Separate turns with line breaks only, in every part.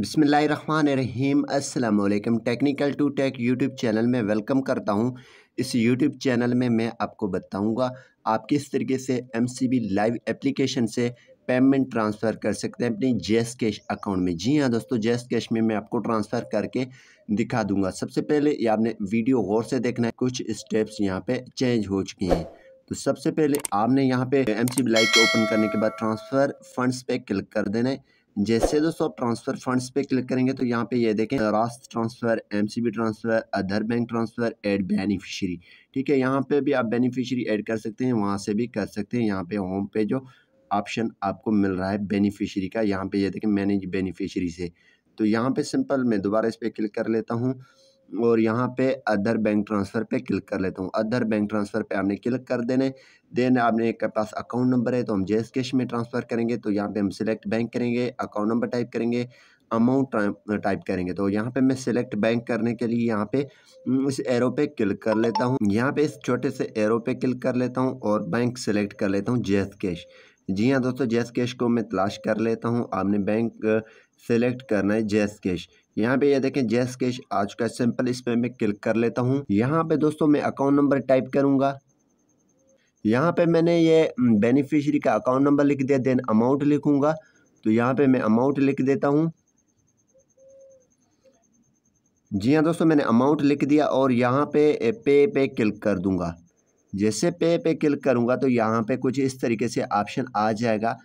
बिसमीम अल्लाम Technical to Tech YouTube channel में वेलकम करता हूं इस यूट्यूब चैनल में मैं आपको बताऊंगा आप किस तरीके से एमसीबी लाइव एप्लीकेशन से पेमेंट ट्रांसफ़र कर सकते हैं अपनी जेस कैश अकाउंट में जी हाँ दोस्तों जेस कैश में मैं आपको ट्रांसफ़र करके दिखा दूंगा सबसे पहले ये आपने वीडियो गौर से देखना है कुछ स्टेप्स यहाँ पे चेंज हो चुके हैं तो सबसे पहले आपने यहाँ पे एम सी लाइव को ओपन करने के बाद ट्रांसफ़र फंडस पे क्लिक कर देना है जैसे दोस्तों आप ट्रांसफ़र फंड्स पे क्लिक करेंगे तो यहाँ पे ये देखें Raast transfer MCB transfer other bank transfer add beneficiary ठीक है यहाँ पे भी आप बेनिफिशरी ऐड कर सकते हैं वहाँ से भी कर सकते हैं यहाँ पे होम पे जो ऑप्शन आपको मिल रहा है बेनिफिशरी का यहाँ पे ये देखें मैनेज बेनिफिशरी से तो यहाँ पर सिंपल मैं दोबारा इस पर क्लिक कर लेता हूँ और यहाँ पे अदर बैंक ट्रांसफ़र पे क्लिक कर लेता हूँ अदर बैंक ट्रांसफ़र पे आपने क्लिक कर देने देन आपने के पास अकाउंट नंबर है तो हम जे कैश में ट्रांसफ़र करेंगे तो यहाँ पे हम सिलेक्ट बैंक करेंगे अकाउंट नंबर टाइप करेंगे अमाउंट टाइप करेंगे तो यहाँ पे मैं सिलेक्ट बैंक करने के लिए यहाँ पे हम्म, इस एरो पे क्लिक कर लेता हूँ यहाँ पे इस छोटे से एरो पे क्लिक कर लेता हूँ और बैंक सिलेक्ट कर लेता हूँ जे कैश जी हाँ दोस्तों जैस कैश को मैं तलाश कर लेता हूँ आपने बैंक सेलेक्ट करना है जैस कैश यहाँ पे ये यह देखें जैस कैश आ चुका है सिंपल इस पर मैं क्लिक कर लेता हूँ यहाँ पे दोस्तों मैं अकाउंट नंबर टाइप करूँगा यहाँ पे मैंने ये बेनिफिशरी का अकाउंट नंबर लिख दिया देन अमाउंट लिखूँगा तो यहाँ पे मैं अमाउंट लिख देता हूँ जी हाँ दोस्तों मैंने अमाउंट लिख दिया और यहाँ पे पे पे क्लिक कर दूंगा जैसे पे पे क्लिक करूँगा तो यहाँ पे कुछ इस तरीके से ऑप्शन आ जाएगा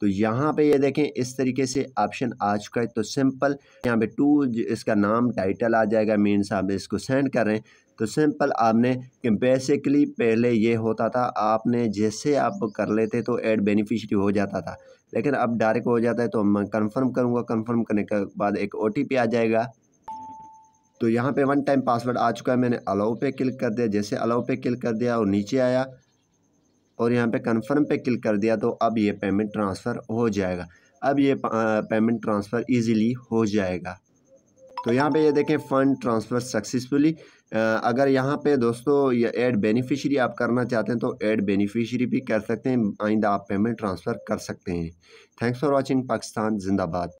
तो यहाँ पे ये देखें इस तरीके से ऑप्शन आ चुका है तो सिंपल यहाँ पे टू इसका नाम टाइटल आ जाएगा मीन आप इसको सेंड कर रहे हैं तो सिंपल आपने कि बेसिकली पहले ये होता था आपने जैसे आप कर लेते तो ऐड बेनिफिशरी हो जाता था लेकिन अब डायरेक्ट हो जाता है तो मैं कंफर्म करूँगा कंफर्म करने के बाद एक ओ आ जाएगा तो यहाँ पे वन टाइम पासवर्ड आ चुका है मैंने अलाउ पे क्लिक कर दिया जैसे अलाउ पे क्लिक कर दिया और नीचे आया और यहाँ पे कन्फर्म पे क्लिक कर दिया तो अब ये पेमेंट ट्रांसफ़र हो जाएगा अब ये पेमेंट ट्रांसफ़र इजीली हो जाएगा तो यहाँ पे ये यह देखें फ़ंड ट्रांसफ़र सक्सेसफुली अगर यहाँ पे दोस्तों ये ऐड बेनिफिशरी आप करना चाहते हैं तो ऐड बेनिफिशरी भी कर सकते हैं आइंदा आप पेमेंट ट्रांसफ़र कर सकते हैं थैंक्स फॉर वॉचिंग पाकिस्तान जिंदाबाद